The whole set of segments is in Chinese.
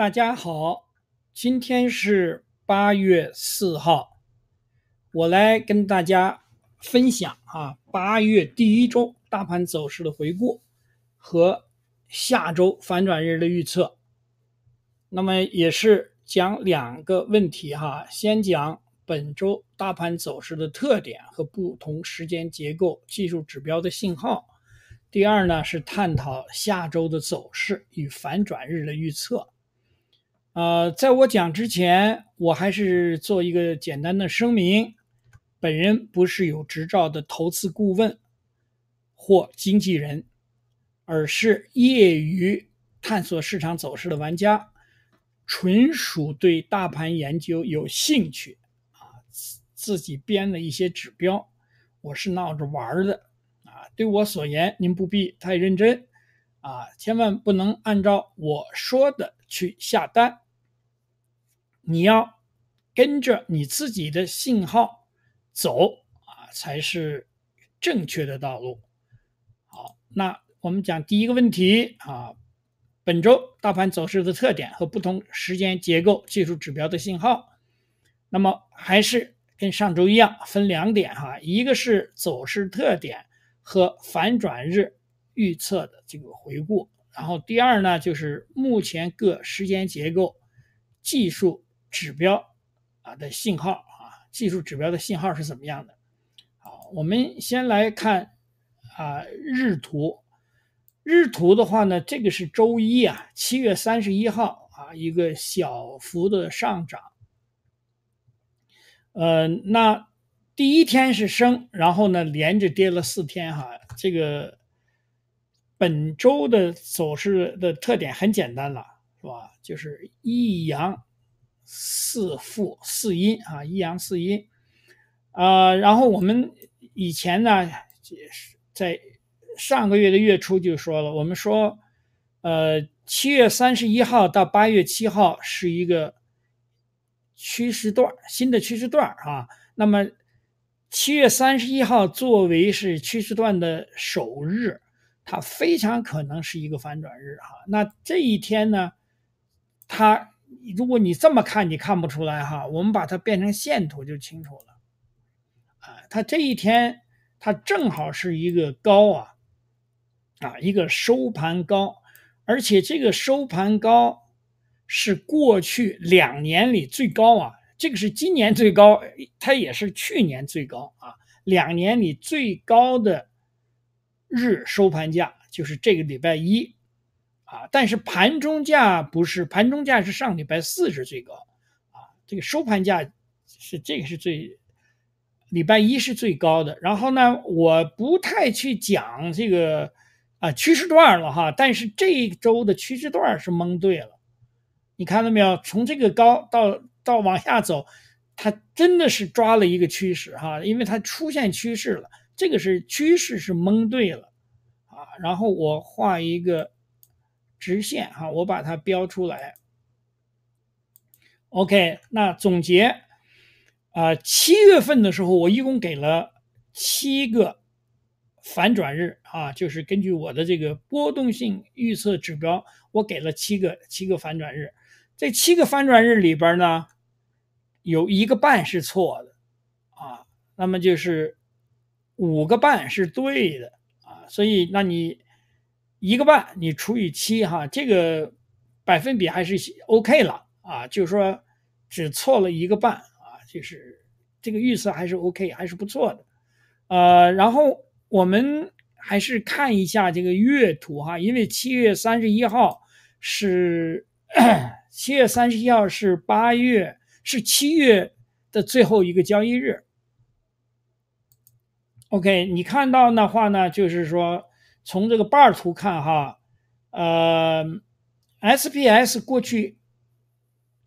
大家好，今天是八月四号，我来跟大家分享啊，八月第一周大盘走势的回顾和下周反转日的预测。那么也是讲两个问题哈，先讲本周大盘走势的特点和不同时间结构技术指标的信号。第二呢是探讨下周的走势与反转日的预测。呃，在我讲之前，我还是做一个简单的声明：本人不是有执照的投资顾问或经纪人，而是业余探索市场走势的玩家，纯属对大盘研究有兴趣啊，自自己编了一些指标，我是闹着玩的啊，对我所言，您不必太认真。啊，千万不能按照我说的去下单。你要跟着你自己的信号走啊，才是正确的道路。好，那我们讲第一个问题啊，本周大盘走势的特点和不同时间结构技术指标的信号。那么还是跟上周一样，分两点哈，一个是走势特点和反转日。预测的这个回顾，然后第二呢，就是目前各时间结构技术指标啊的信号啊，技术指标的信号是怎么样的？好，我们先来看啊日图，日图的话呢，这个是周一啊，七月三十一号啊，一个小幅的上涨，呃，那第一天是升，然后呢连着跌了四天哈，这个。本周的走势的特点很简单了，是吧？就是一阳四负四阴啊，一阳四阴。啊，然后我们以前呢，在上个月的月初就说了，我们说，呃，七月三十一号到八月七号是一个趋势段，新的趋势段啊。那么七月三十一号作为是趋势段的首日。它非常可能是一个反转日，哈。那这一天呢？它如果你这么看，你看不出来，哈。我们把它变成线图就清楚了，啊。它这一天它正好是一个高啊，啊，一个收盘高，而且这个收盘高是过去两年里最高啊，这个是今年最高，它也是去年最高啊，两年里最高的。日收盘价就是这个礼拜一，啊，但是盘中价不是，盘中价是上礼拜四是最高，啊，这个收盘价是这个是最礼拜一是最高的。然后呢，我不太去讲这个啊趋势段了哈，但是这一周的趋势段是蒙对了，你看到没有？从这个高到到往下走，它真的是抓了一个趋势哈，因为它出现趋势了。这个是趋势是蒙对了，啊，然后我画一个直线哈，我把它标出来。OK，那总结啊，七月份的时候我一共给了七个反转日啊，就是根据我的这个波动性预测指标，我给了七个七个反转日。这七个反转日里边呢，有一个半是错的啊，那么就是。五个半是对的啊，所以那你一个半，你除以七哈，这个百分比还是 OK 了啊，就是说只错了一个半啊，就是这个预测还是 OK，还是不错的。呃，然后我们还是看一下这个月图哈，因为七月三十一号是七月三十一号是八月是七月的最后一个交易日。OK，你看到的话呢，就是说从这个 bar 图看哈，呃，SPS 过去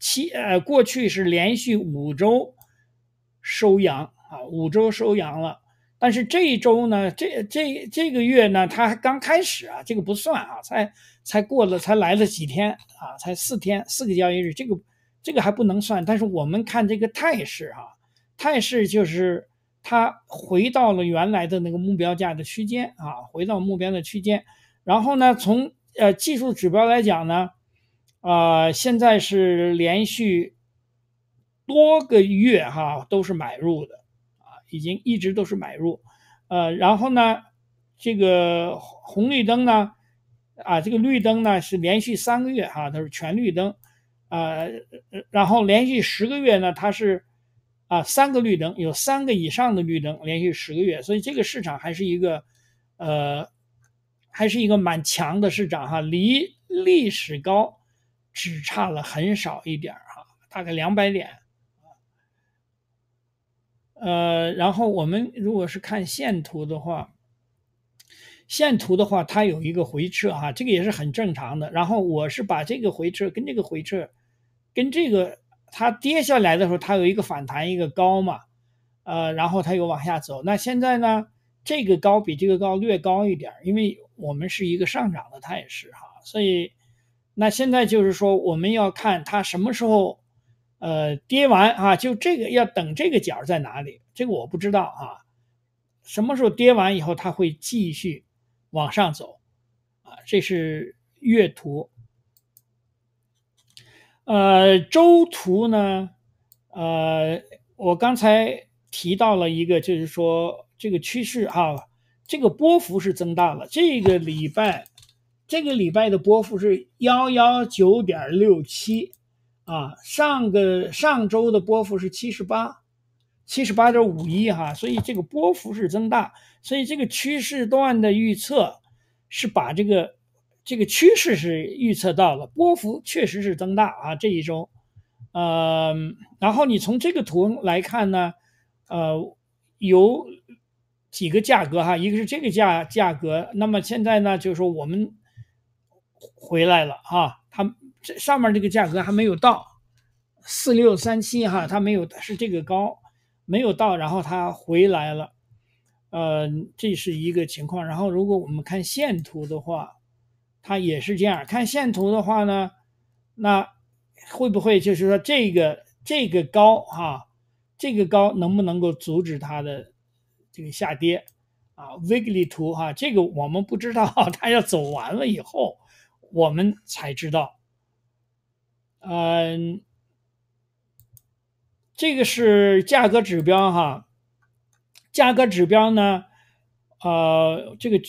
七呃过去是连续五周收阳啊，五周收阳了。但是这一周呢，这这这个月呢，它还刚开始啊，这个不算啊，才才过了才来了几天啊，才四天四个交易日，这个这个还不能算。但是我们看这个态势哈，态势就是。它回到了原来的那个目标价的区间啊，回到目标的区间。然后呢，从呃技术指标来讲呢，啊，现在是连续多个月哈都是买入的啊，已经一直都是买入。呃，然后呢，这个红绿灯呢，啊，这个绿灯呢是连续三个月哈都是全绿灯，呃，然后连续十个月呢它是。啊，三个绿灯，有三个以上的绿灯，连续十个月，所以这个市场还是一个，呃，还是一个蛮强的市场哈，离历史高只差了很少一点哈，大概两百点呃，然后我们如果是看线图的话，线图的话它有一个回撤哈，这个也是很正常的。然后我是把这个回撤跟这个回撤，跟这个。它跌下来的时候，它有一个反弹，一个高嘛，呃，然后它又往下走。那现在呢，这个高比这个高略高一点，因为我们是一个上涨的态势哈，所以，那现在就是说，我们要看它什么时候，呃，跌完啊，就这个要等这个角在哪里，这个我不知道啊，什么时候跌完以后，它会继续往上走，啊，这是月图。呃，周图呢？呃，我刚才提到了一个，就是说这个趋势哈，这个波幅是增大了。这个礼拜，这个礼拜的波幅是幺幺九点六七，啊，上个上周的波幅是七十八，七十八点五一哈，所以这个波幅是增大，所以这个趋势段的预测是把这个。这个趋势是预测到了，波幅确实是增大啊，这一周，呃，然后你从这个图来看呢，呃，有几个价格哈，一个是这个价价格，那么现在呢，就是说我们回来了哈，它这上面这个价格还没有到四六三七哈，它没有是这个高，没有到，然后它回来了，呃，这是一个情况，然后如果我们看线图的话。它也是这样看线图的话呢，那会不会就是说这个这个高哈，这个高能不能够阻止它的这个下跌啊？wigly 图哈，这个我们不知道 它要走完了以后我们才知道。嗯，这个是价格指标哈，价格指标呢，呃，这个。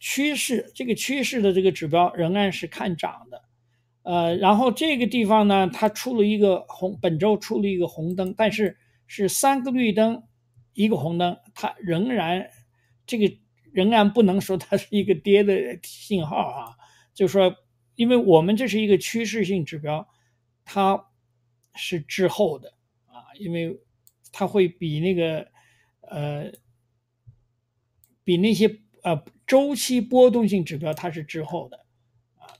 趋势这个趋势的这个指标仍然是看涨的，呃，然后这个地方呢，它出了一个红，本周出了一个红灯，但是是三个绿灯，一个红灯，它仍然这个仍然不能说它是一个跌的信号啊，就是说，因为我们这是一个趋势性指标，它是滞后的啊，因为它会比那个呃，比那些。呃，周期波动性指标它是滞后的，啊，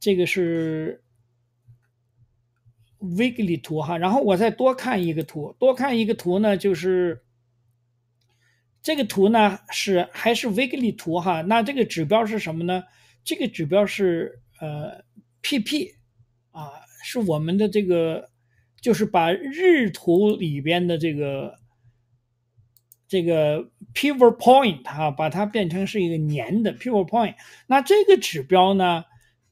这个是 e e k l y 图哈。然后我再多看一个图，多看一个图呢，就是这个图呢是还是 e e k l y 图哈。那这个指标是什么呢？这个指标是呃 PP 啊，是我们的这个就是把日图里边的这个。这个 pivot point 哈，把它变成是一个年的 pivot point，那这个指标呢，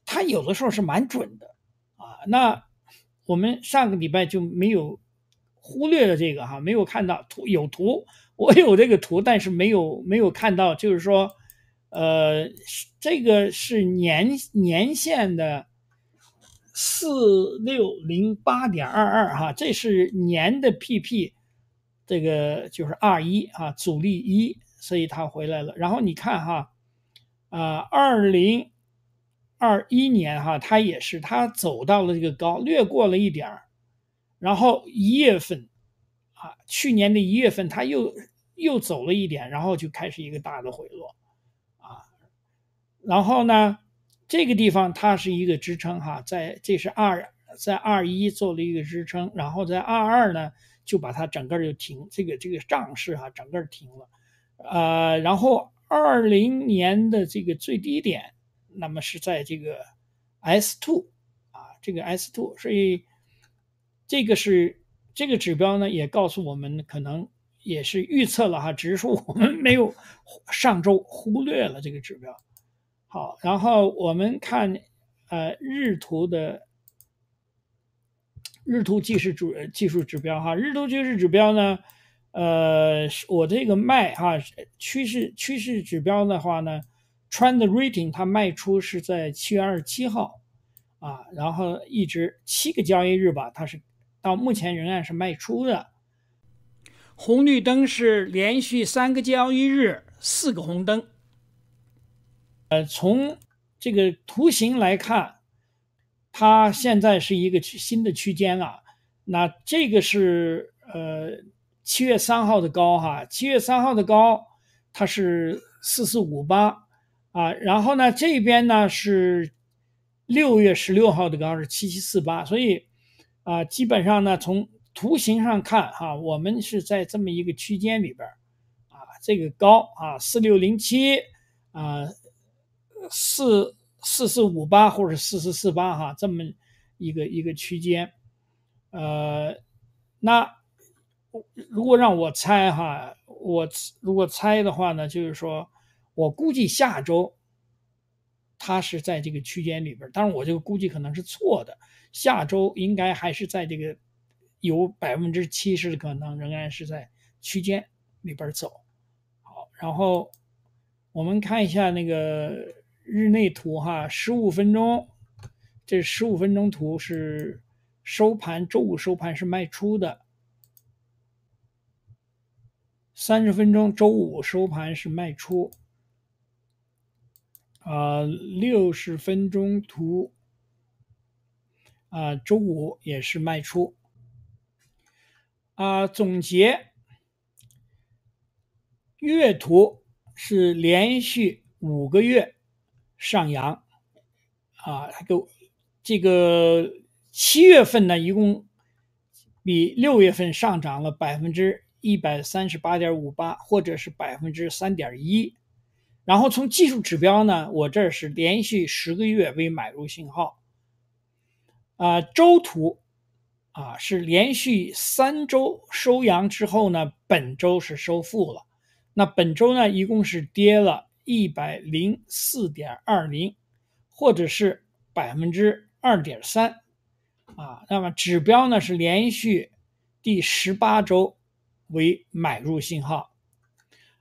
它有的时候是蛮准的啊。那我们上个礼拜就没有忽略了这个哈，没有看到图有图，我有这个图，但是没有没有看到，就是说，呃，这个是年年限的四六零八点二二哈，这是年的 PP。这个就是二一啊，阻力一，所以它回来了。然后你看哈，啊，二零二一年哈，它也是它走到了这个高，略过了一点儿。然后一月份啊，去年的一月份，它又又走了一点，然后就开始一个大的回落啊。然后呢，这个地方它是一个支撑哈，在这是二在二一做了一个支撑，然后在二二呢。就把它整个就停，这个这个涨势哈，整个停了，呃，然后二零年的这个最低点，那么是在这个 S two 啊，这个 S two，所以这个是这个指标呢，也告诉我们，可能也是预测了哈，只是说我们没有上周忽略了这个指标。好，然后我们看呃日图的。日图技术指技术指标哈，日图技术指标呢，呃，我这个卖哈趋势趋势指标的话呢 t r a d n d rating 它卖出是在七月二十七号，啊，然后一直七个交易日吧，它是到目前仍然是卖出的。红绿灯是连续三个交易日四个红灯，呃，从这个图形来看。它现在是一个新的区间了，那这个是呃七月三号的高哈，七月三号的高它是四四五八啊，然后呢这边呢是六月十六号的高是七七四八，所以啊基本上呢从图形上看哈，我们是在这么一个区间里边啊这个高啊四六零七啊四。四四五八或者四四四八哈，这么一个一个区间，呃，那如果让我猜哈，我如果猜的话呢，就是说我估计下周它是在这个区间里边，当然我这个估计可能是错的，下周应该还是在这个有百分之七十可能仍然是在区间里边走。好，然后我们看一下那个。日内图哈，十五分钟，这十五分钟图是收盘，周五收盘是卖出的。三十分钟，周五收盘是卖出。啊，六十分钟图，啊，周五也是卖出。啊，总结，月图是连续五个月。上扬，啊，都，这个七月份呢，一共比六月份上涨了百分之一百三十八点五八，或者是百分之三点一。然后从技术指标呢，我这是连续十个月为买入信号，啊，周图啊是连续三周收阳之后呢，本周是收复了。那本周呢，一共是跌了。一百零四点二零，或者是百分之二点三，啊，那么指标呢是连续第十八周为买入信号，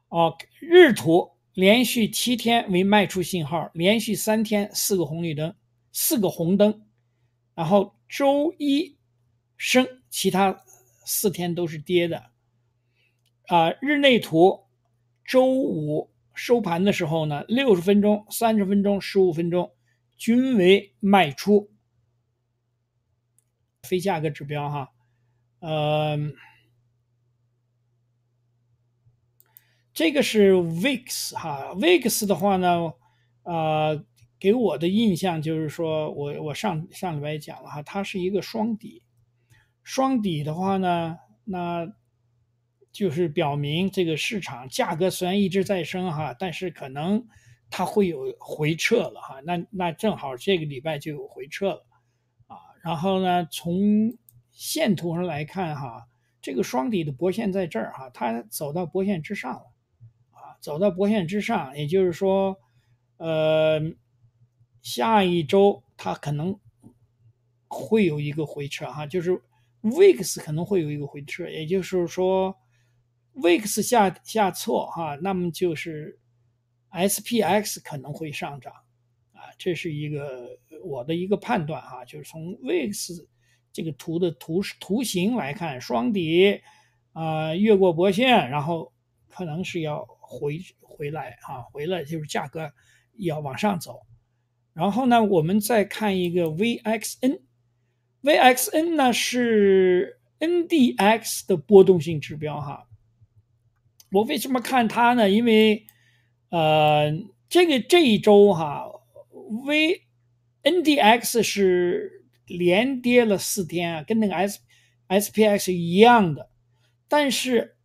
哦，日图连续七天为卖出信号，连续三天四个红绿灯，四个红灯，然后周一升，其他四天都是跌的，啊，日内图周五。收盘的时候呢，六十分钟、三十分钟、十五分钟均为卖出。非价格指标哈，呃，这个是 VIX 哈，VIX 的话呢，呃，给我的印象就是说我我上上礼拜讲了哈，它是一个双底，双底的话呢，那。就是表明这个市场价格虽然一直在升哈，但是可能它会有回撤了哈。那那正好这个礼拜就有回撤了啊。然后呢，从线图上来看哈，这个双底的波线在这儿哈，它走到波线之上了啊，走到波线之上，也就是说，呃，下一周它可能会有一个回撤哈，就是 weeks 可能会有一个回撤，也就是说。VIX 下下挫哈，那么就是 SPX 可能会上涨啊，这是一个我的一个判断哈。就是从 VIX 这个图的图图形来看，双底啊，越过波线，然后可能是要回回来啊，回来就是价格要往上走。然后呢，我们再看一个 v x n v x n 呢是 NDX 的波动性指标哈。我为什么看它呢？因为，呃，这个这一周哈，V N D X 是连跌了四天啊，跟那个 S S P X 一样的。但是，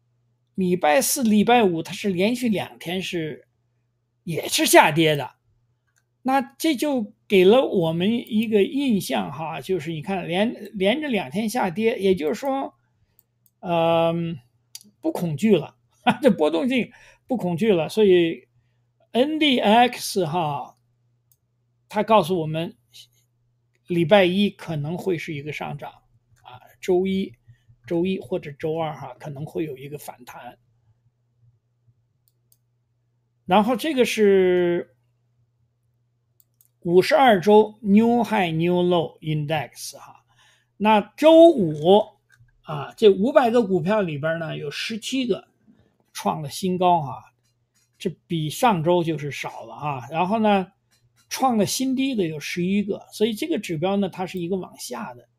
礼拜四、礼拜五它是连续两天是也是下跌的，那这就给了我们一个印象哈，就是你看连连着两天下跌，也就是说，呃，不恐惧了。这波动性不恐惧了，所以，N D X 哈，它告诉我们，礼拜一可能会是一个上涨啊，周一、周一或者周二哈，可能会有一个反弹。然后这个是五十二周 New High New Low Index 哈，那周五啊，这五百个股票里边呢，有十七个。创了新高哈，这比上周就是少了啊。然后呢，创了新低的有十一个，所以这个指标呢，它是一个往下的。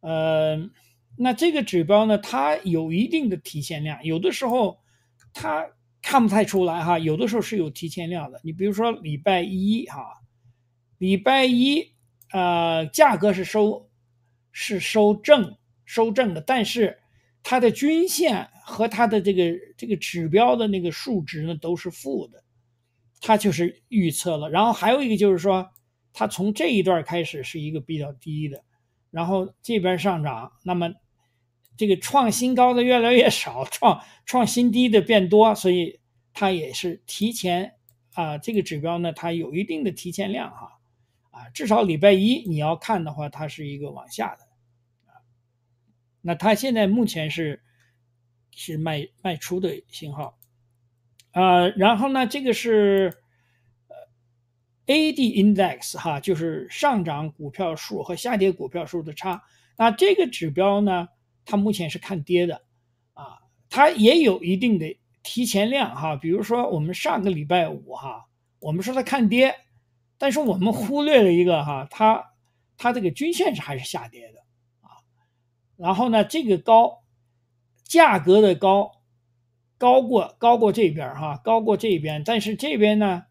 呃，那这个指标呢，它有一定的提前量，有的时候它看不太出来哈，有的时候是有提前量的。你比如说礼拜一哈，礼拜一呃，价格是收是收正收正的，但是。它的均线和它的这个这个指标的那个数值呢都是负的，它就是预测了。然后还有一个就是说，它从这一段开始是一个比较低的，然后这边上涨，那么这个创新高的越来越少，创创新低的变多，所以它也是提前啊，这个指标呢它有一定的提前量哈啊，至少礼拜一你要看的话，它是一个往下的。那它现在目前是是卖卖出的信号，啊，然后呢，这个是呃 A D Index 哈，就是上涨股票数和下跌股票数的差。那这个指标呢，它目前是看跌的啊，它也有一定的提前量哈。比如说我们上个礼拜五哈，我们说它看跌，但是我们忽略了一个哈，它它这个均线是还是下跌的。然后呢，这个高，价格的高，高过高过这边哈，高过这边，但是这边呢，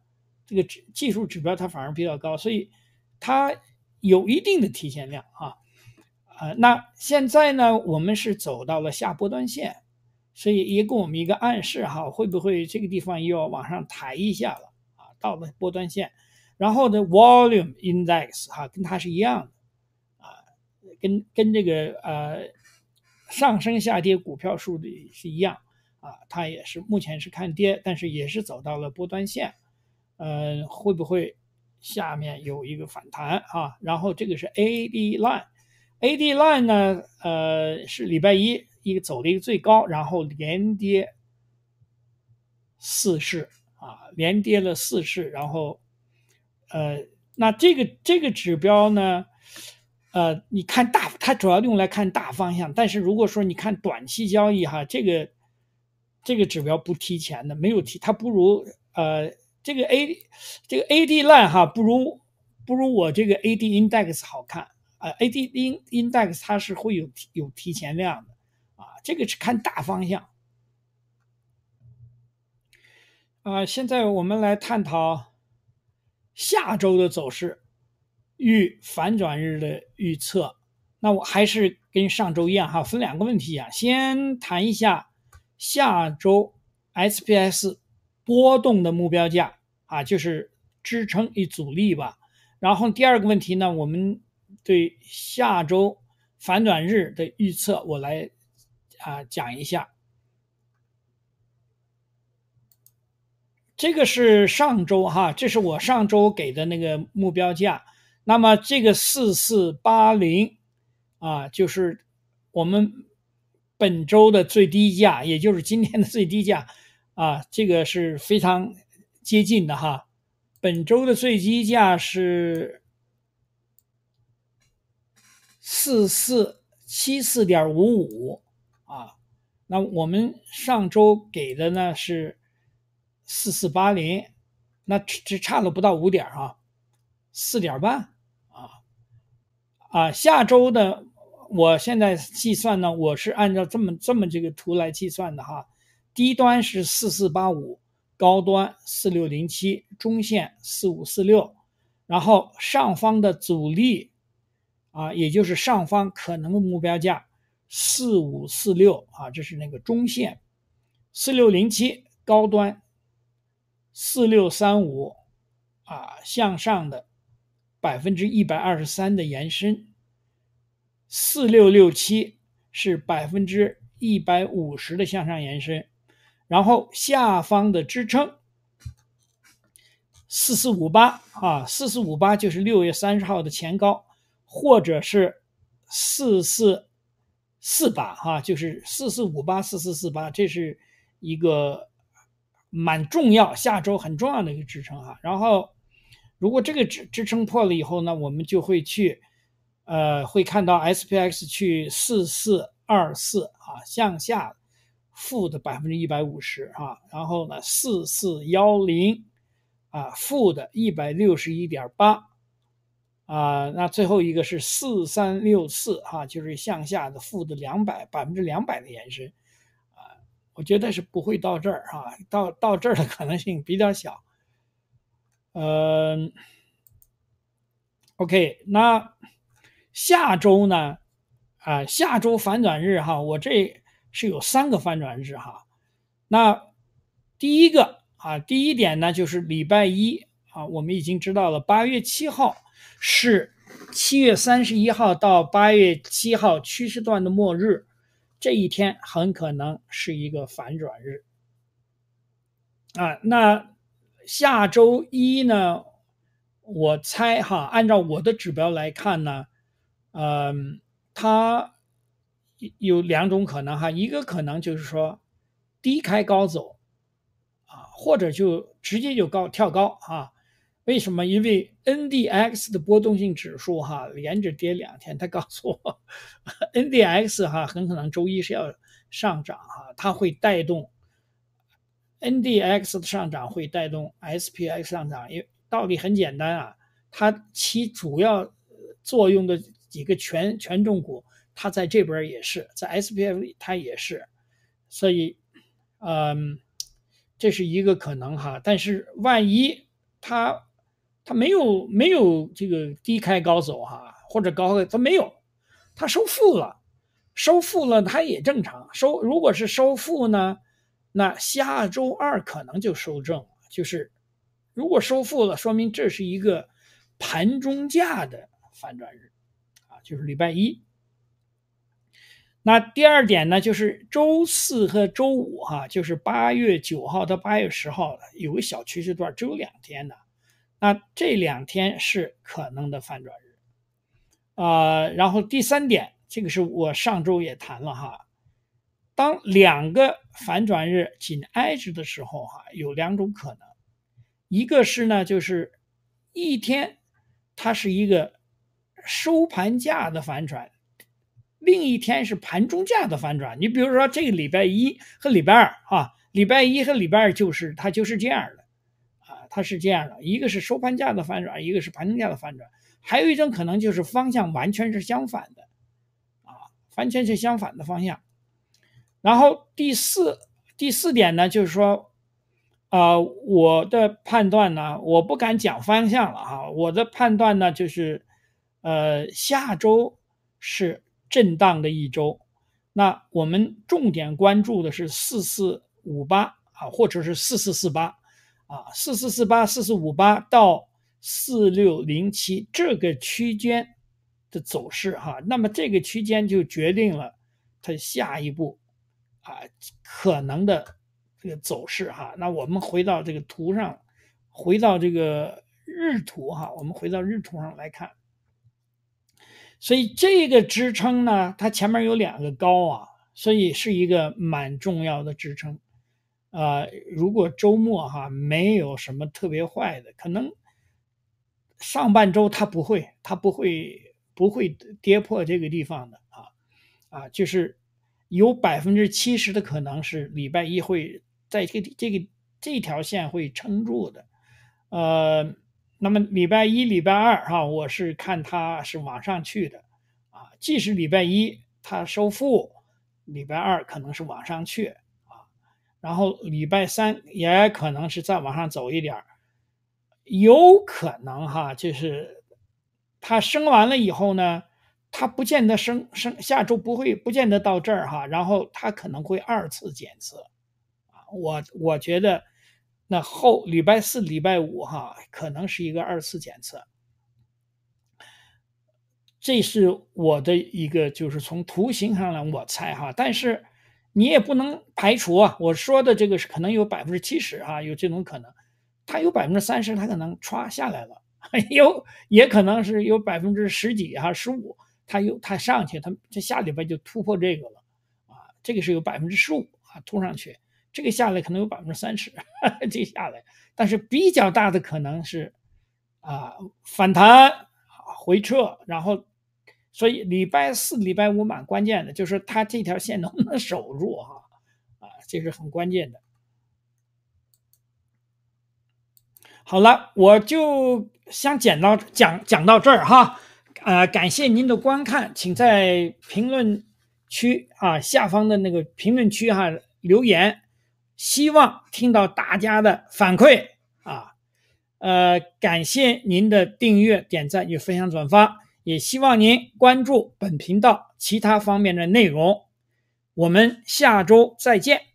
这个指技术指标它反而比较高，所以它有一定的提前量哈，呃，那现在呢，我们是走到了下波段线，所以也给我们一个暗示哈，会不会这个地方又要往上抬一下了啊？到了波段线，然后的 Volume Index 哈，跟它是一样的。跟跟这个呃上升下跌股票数的是一样啊，它也是目前是看跌，但是也是走到了波段线，呃，会不会下面有一个反弹啊？然后这个是 A D line，A D line 呢，呃，是礼拜一一个走了一个最高，然后连跌四市啊，连跌了四市，然后呃，那这个这个指标呢？呃，你看大，它主要用来看大方向。但是如果说你看短期交易哈，这个这个指标不提前的，没有提，它不如呃这个 A 这个 AD line 哈不如不如我这个 AD index 好看啊，AD in index 它是会有有提前量的啊，这个是看大方向。啊，现在我们来探讨下周的走势。预反转日的预测，那我还是跟上周一样哈，分两个问题啊。先谈一下下周 SPS 波动的目标价啊，就是支撑与阻力吧。然后第二个问题呢，我们对下周反转日的预测，我来啊讲一下。这个是上周哈，这是我上周给的那个目标价。那么这个四四八零，啊，就是我们本周的最低价，也就是今天的最低价，啊，这个是非常接近的哈。本周的最低价是四四七四点五五，啊，那我们上周给的呢是四四八零，那只只差了不到五点啊，四点半。啊，下周的我现在计算呢，我是按照这么这么这个图来计算的哈，低端是四四八五，高端四六零七，中线四五四六，然后上方的阻力啊，也就是上方可能目标价四五四六啊，这是那个中线四六零七，高端四六三五啊，向上的。百分之一百二十三的延伸，四六六七是百分之一百五十的向上延伸，然后下方的支撑四四五八啊，四四五八就是六月三十号的前高，或者是四四四八啊，就是四四五八四四四八，这是一个蛮重要，下周很重要的一个支撑啊，然后。如果这个支支撑破了以后呢，我们就会去，呃，会看到 S P X 去四四二四啊，向下负的百分之一百五十啊，然后呢四四幺零啊，负的一百六十一点八啊，那最后一个是四三六四啊，就是向下的负的两百百分之两百的延伸啊，我觉得是不会到这儿啊，到到这儿的可能性比较小。嗯，OK，那下周呢？啊，下周反转日哈，我这是有三个反转日哈。那第一个啊，第一点呢，就是礼拜一啊，我们已经知道了，八月七号是七月三十一号到八月七号趋势段的末日，这一天很可能是一个反转日啊。那下周一呢，我猜哈，按照我的指标来看呢，嗯，它有两种可能哈，一个可能就是说低开高走啊，或者就直接就高跳高啊。为什么？因为 N D X 的波动性指数哈连着跌两天，他告诉我 N D X 哈很可能周一是要上涨哈，它会带动。N D X 的上涨会带动 S P X 上涨，因为道理很简单啊，它起主要作用的几个权权重股，它在这边也是，在 S P F 它也是，所以，嗯，这是一个可能哈。但是万一它它没有没有这个低开高走哈，或者高它没有，它收复了，收复了它也正常收。如果是收复呢？那下周二可能就收正，就是如果收复了，说明这是一个盘中价的反转日啊，就是礼拜一。那第二点呢，就是周四和周五哈，就是八月九号到八月十号有个小趋势段，只有两天的。那这两天是可能的反转日啊。然后第三点，这个是我上周也谈了哈。当两个反转日紧挨着的时候，哈，有两种可能，一个是呢，就是一天它是一个收盘价的反转，另一天是盘中价的反转。你比如说这个礼拜一和礼拜二，啊，礼拜一和礼拜二就是它就是这样的，啊，它是这样的，一个是收盘价的反转，一个是盘中价的反转。还有一种可能就是方向完全是相反的，啊，完全是相反的方向。然后第四第四点呢，就是说，呃，我的判断呢，我不敢讲方向了哈。我的判断呢，就是，呃，下周是震荡的一周，那我们重点关注的是四四五八啊，或者是四四四八啊，四四四八四四五八到四六零七这个区间的走势哈。那么这个区间就决定了它下一步。啊，可能的这个走势哈，那我们回到这个图上，回到这个日图哈，我们回到日图上来看。所以这个支撑呢，它前面有两个高啊，所以是一个蛮重要的支撑啊。如果周末哈没有什么特别坏的，可能上半周它不会，它不会不会跌破这个地方的啊啊，就是。有百分之七十的可能是礼拜一会在这个这个这条线会撑住的，呃，那么礼拜一、礼拜二哈，我是看它是往上去的，啊，即使礼拜一它收复，礼拜二可能是往上去，啊，然后礼拜三也可能是再往上走一点，有可能哈，就是它升完了以后呢。他不见得升升，下周不会，不见得到这儿哈。然后他可能会二次检测，啊，我我觉得，那后礼拜四、礼拜五哈，可能是一个二次检测。这是我的一个，就是从图形上来我猜哈。但是你也不能排除啊，我说的这个是可能有百分之七十哈，有这种可能。它有百分之三十，它可能歘下来了，有也可能是有百分之十几哈，十五。它又它上去，它这下礼拜就突破这个了，啊，这个是有百分之十五啊，突上去，这个下来可能有百分之三十，这下来，但是比较大的可能是，啊，反弹，回撤，然后，所以礼拜四、礼拜五蛮关键的，就是它这条线能不能守住哈，啊，这是很关键的。好了，我就先讲到讲讲到这儿哈。啊，感谢您的观看，请在评论区啊下方的那个评论区哈留言，希望听到大家的反馈啊。呃，感谢您的订阅、点赞与分享转发，也希望您关注本频道其他方面的内容。我们下周再见。